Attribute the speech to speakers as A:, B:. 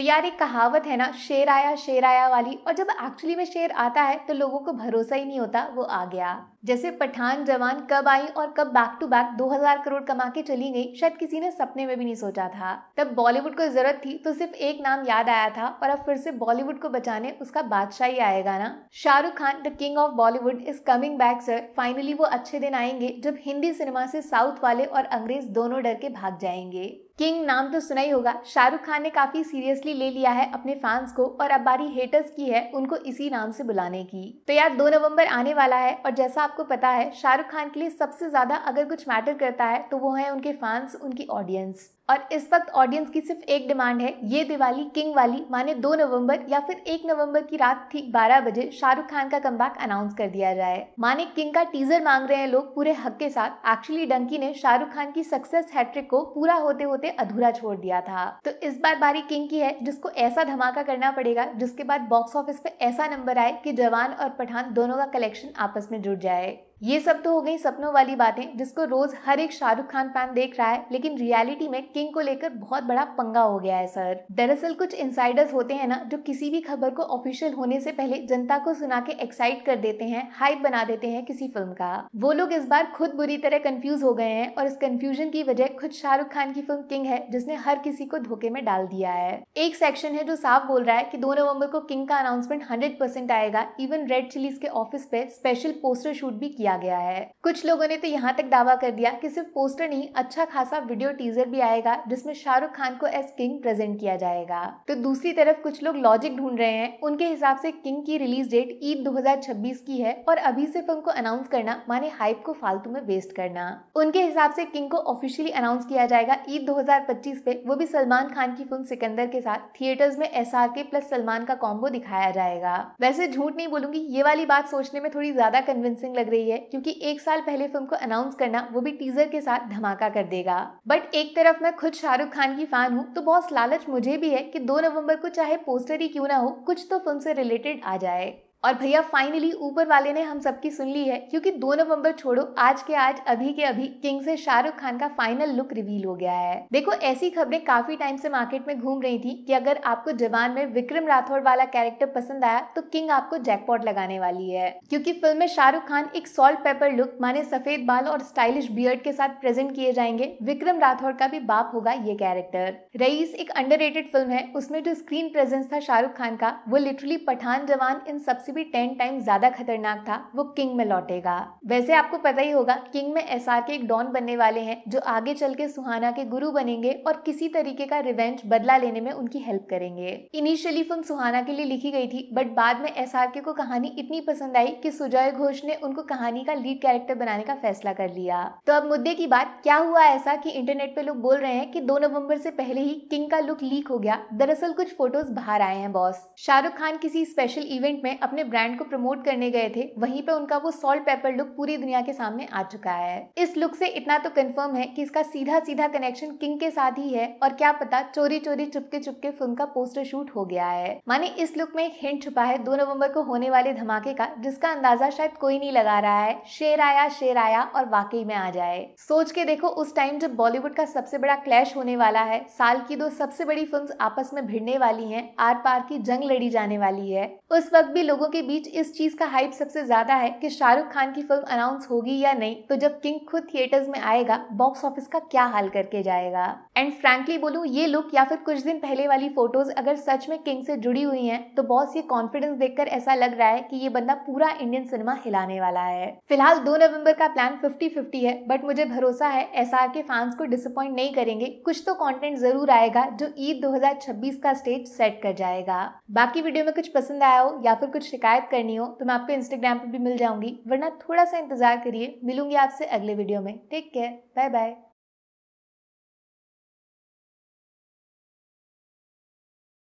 A: तो यार एक कहावत है ना शेर आया शेर आया वाली और जब एक्चुअली में शेर आता है तो लोगों को भरोसा ही नहीं होता वो आ गया जैसे पठान जवान कब आई और कब बैक टू बैक 2000 करोड़ कमा के चली गई शायद किसी ने सपने में भी नहीं सोचा था तब बॉलीवुड को जरूरत थी तो सिर्फ एक नाम याद आया था और अब फिर से बॉलीवुड को बचाने उसका बादशाह ही आएगा ना Shahrukh Khan the king of Bollywood is coming back sir finally वो अच्छे दिन आएंगे जब हिंदी सिनेमा से साउथ वाले और अंग्रेज दोनों डर के भाग जाएंगे किंग नाम तो सुना ही होगा शाहरुख खान ने काफी सीरियसली ले लिया है अपने फैंस को और अब बारी हेटर्स की है उनको इसी नाम से बुलाने की तो यार दो नवंबर आने वाला है और जैसा आपको पता है शाहरुख खान के लिए सबसे ज़्यादा अगर कुछ मैटर करता है तो वो है उनके फैंस उनकी ऑडियंस और इस वक्त ऑडियंस की सिर्फ एक डिमांड है ये दिवाली किंग वाली माने दो नवंबर या फिर एक नवंबर की रात ठीक 12 बजे शाहरुख खान का कम अनाउंस कर दिया जाए माने किंग का टीजर मांग रहे हैं लोग पूरे हक के साथ एक्चुअली डंकी ने शाहरुख खान की सक्सेस हैट्रिक को पूरा होते होते अधूरा छोड़ दिया था तो इस बार बारी किंग की है जिसको ऐसा धमाका करना पड़ेगा जिसके बाद बॉक्स ऑफिस पे ऐसा नंबर आए की जवान और पठान दोनों का कलेक्शन आपस में जुड़ जाए ये सब तो हो गई सपनों वाली बातें जिसको रोज़ हर एक शाहरुख खान फैन देख रहा है लेकिन रियलिटी में किंग को लेकर बहुत बड़ा पंगा हो गया है सर दरअसल कुछ इंसाइडर्स होते हैं ना जो किसी भी खबर को ऑफिशियल होने से पहले जनता को सुना के एक्साइट कर देते हैं हाइप बना देते हैं किसी फिल्म का वो लोग इस बार खुद बुरी तरह कंफ्यूज हो गए हैं और इस कंफ्यूजन की वजह खुद शाहरुख खान की फिल्म किंग है जिसने हर किसी को धोखे में डाल दिया है एक सेक्शन है जो साफ बोल रहा है की दो नवम्बर को किंग का अनाउंसमेंट हंड्रेड आएगा इवन रेड चिलीज के ऑफिस पे स्पेशल पोस्टर शूट भी किया किया गया है कुछ लोगों ने तो यहाँ तक दावा कर दिया कि सिर्फ पोस्टर नहीं अच्छा खासा वीडियो टीजर भी आएगा जिसमें शाहरुख खान को एस किंग प्रेजेंट किया जाएगा तो दूसरी तरफ कुछ लोग लॉजिक ढूंढ रहे हैं उनके हिसाब से किंग की रिलीज डेट ईद दो की है और अभी से फिल्म को अनाउंस करना माने हाइप को फालतू में वेस्ट करना उनके हिसाब से किंग को ऑफिशियली अनाउंस किया जाएगा ईद दो पे वो भी सलमान खान की फिल्म सिकंदर के साथ थिएटर्स में एस प्लस सलमान का कॉम्बो दिखाया जाएगा वैसे झूठ नहीं बोलूंगी ये वाली बात सोचने में थोड़ी ज्यादा कन्विंसिंग लग रही है क्योंकि एक साल पहले फिल्म को अनाउंस करना वो भी टीजर के साथ धमाका कर देगा बट एक तरफ मैं खुद शाहरुख खान की फैन हूँ तो बॉस लालच मुझे भी है कि दो नवंबर को चाहे पोस्टर ही क्यों ना हो कुछ तो फिल्म से रिलेटेड आ जाए और भैया फाइनली ऊपर वाले ने हम सबकी सुन ली है क्योंकि दो नवंबर छोड़ो आज के आज अभी के अभी किंग से शाहरुख खान का फाइनल लुक रिवील हो गया है देखो ऐसी खबरें काफी टाइम से मार्केट में घूम रही थी कि अगर आपको जवान में विक्रम राठौड़ वाला कैरेक्टर पसंद आया तो किंग आपको जैकपॉट लगाने वाली है क्योंकि फिल्म में शाहरुख खान एक सॉल्ट पेपर लुक माने सफेद बाल और स्टाइलिश बियर्ड के साथ प्रेजेंट किए जाएंगे विक्रम राठौड़ का भी बाप होगा ये कैरेक्टर रईस एक अंडर फिल्म है उसमें जो स्क्रीन प्रेजेंस था शाहरुख खान का वो लिटरली पठान जवान इन सबसे से भी टेन टाइम ज्यादा खतरनाक था वो किंग में लौटेगा वैसे आपको पता ही होगा किंग में एस के एक डॉन बनने वाले हैं जो आगे चल के सुहाना के गुरु बनेंगे और किसी तरीके का रिवेंज बदला लेने में उनकी हेल्प करेंगे इनिशियली फिल्म सुहाना के लिए लिखी गई थी बट बाद में एस को कहानी इतनी पसंद आई की सुजय घोष ने उनको कहानी का लीड कैरेक्टर बनाने का फैसला कर लिया तो अब मुद्दे की बात क्या हुआ ऐसा की इंटरनेट पे लोग बोल रहे हैं की दो नवम्बर से पहले ही किंग का लुक लीक हो गया दरअसल कुछ फोटोज बाहर आए हैं बॉस शाहरुख खान किसी स्पेशल इवेंट में अपने अपने ब्रांड को प्रमोट करने गए थे वहीं पे उनका वो सॉल्ट पेपर लुक पूरी दुनिया के सामने आ चुका है इस लुक से इतना तो कंफर्म है कि इसका सीधा सीधा कनेक्शन किंग के साथ ही है और क्या पता चोरी चोरी चुपके चुपके फिल्म का पोस्टर शूट हो गया है माने इस लुक में एक हिंट छुपा है दो नवम्बर को होने वाले धमाके का जिसका अंदाजा शायद कोई नहीं लगा रहा है शेर आया शेर आया और वाकई में आ जाए सोच के देखो उस टाइम जब बॉलीवुड का सबसे बड़ा क्लैश होने वाला है साल की दो सबसे बड़ी फिल्म आपस में भिड़ने वाली है आर पार की जंग लड़ी जाने वाली है उस वक्त भी लोगों के बीच इस चीज का हाइप सबसे ज्यादा है कि शाहरुख खान की फिल्म अनाउंस होगी या नहीं तो जब किंग खुद थिएटर्स में आएगा बॉक्स ऑफिस का क्या हाल करके जाएगा एंड फ्रेंकली बोलूँ ये लुक या फिर कुछ दिन पहले वाली फोटोज अगर सच में किंग से जुड़ी हुई हैं तो बॉस ये कॉन्फिडेंस देखकर ऐसा लग रहा है कि ये बंदा पूरा इंडियन सिनेमा हिलाने वाला है फिलहाल दो नवंबर का प्लान फिफ्टी फिफ्टी है बट मुझे भरोसा है एस के फैंस को डिसअपॉइंट नहीं करेंगे कुछ तो कॉन्टेंट जरूर आएगा जो ईद दो का स्टेज सेट कर जाएगा बाकी वीडियो में कुछ पसंद आया हो या फिर कुछ शिकायत करनी हो तो मैं आपको इंस्टाग्राम पर भी मिल जाऊंगी वरना थोड़ा सा इंतजार करिए मिलूंगी आपसे अगले वीडियो में टेक केयर बाय बाय